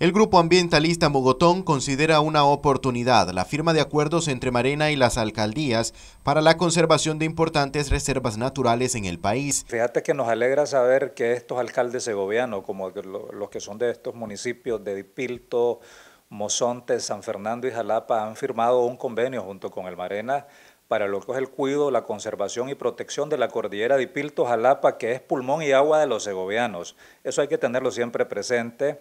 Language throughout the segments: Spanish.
El grupo ambientalista Mogotón considera una oportunidad la firma de acuerdos entre Marena y las alcaldías para la conservación de importantes reservas naturales en el país. Fíjate que nos alegra saber que estos alcaldes segovianos, como los que son de estos municipios de Dipilto, Mozonte, San Fernando y Jalapa, han firmado un convenio junto con el Marena para lo que es el cuidado, la conservación y protección de la cordillera de Dipilto, Jalapa, que es pulmón y agua de los segovianos. Eso hay que tenerlo siempre presente.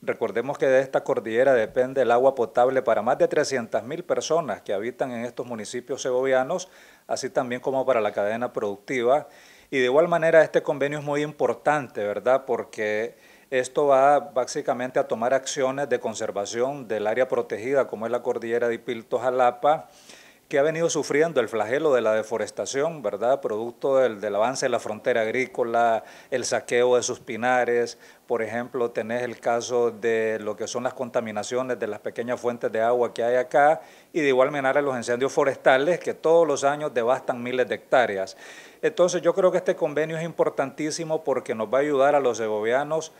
Recordemos que de esta cordillera depende el agua potable para más de 300.000 personas que habitan en estos municipios segovianos, así también como para la cadena productiva. Y de igual manera este convenio es muy importante, ¿verdad? Porque esto va básicamente a tomar acciones de conservación del área protegida como es la cordillera de Ipilto-Jalapa, que ha venido sufriendo el flagelo de la deforestación, ¿verdad? Producto del, avance de la frontera agrícola, el saqueo de sus pinares, por ejemplo, tenés el caso de lo que son las contaminaciones de las pequeñas fuentes de agua que hay acá y de igual manera los incendios forestales que todos los años devastan miles de hectáreas. Entonces yo creo que este convenio es importantísimo porque nos va a ayudar a los segovianos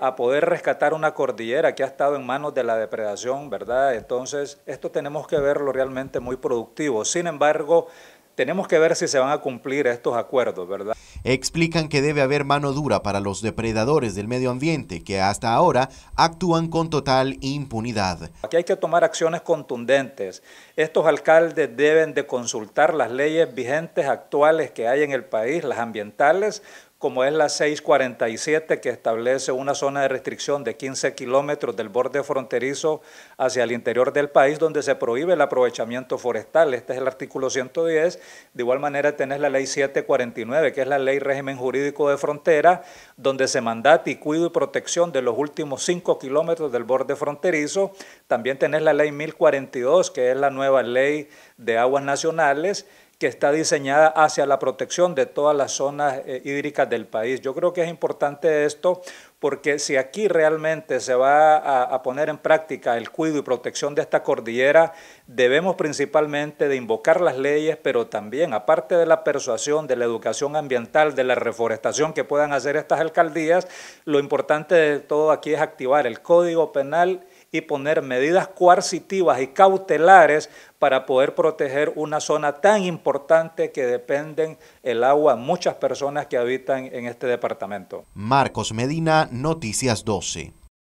a poder rescatar una cordillera que ha estado en manos de la depredación, ¿verdad? Entonces, esto tenemos que verlo realmente muy productivo. Sin embargo, tenemos que ver si se van a cumplir estos acuerdos, ¿verdad? Explican que debe haber mano dura para los depredadores del medio ambiente que hasta ahora actúan con total impunidad. Aquí hay que tomar acciones contundentes. Estos alcaldes deben de consultar las leyes vigentes actuales que hay en el país, las ambientales, como es la 647 que establece una zona de restricción de 15 kilómetros del borde fronterizo hacia el interior del país donde se prohíbe el aprovechamiento forestal. Este es el artículo 110. De igual manera tenés la ley 749 que es la ley régimen jurídico de frontera donde se mandata y cuido y protección de los últimos 5 kilómetros del borde fronterizo. También tenés la ley 1042 que es la nueva ley de aguas nacionales que está diseñada hacia la protección de todas las zonas eh, hídricas del país. Yo creo que es importante esto porque si aquí realmente se va a, a, poner en práctica el cuidado y protección de esta cordillera, debemos principalmente de invocar las leyes, pero también, aparte de la persuasión, de la educación ambiental, de la reforestación que puedan hacer estas alcaldías, lo importante de todo aquí es activar el Código Penal y poner medidas coercitivas y cautelares para poder proteger una zona tan importante que dependen el agua muchas personas que habitan en este departamento. Marcos Medina, Noticias 12.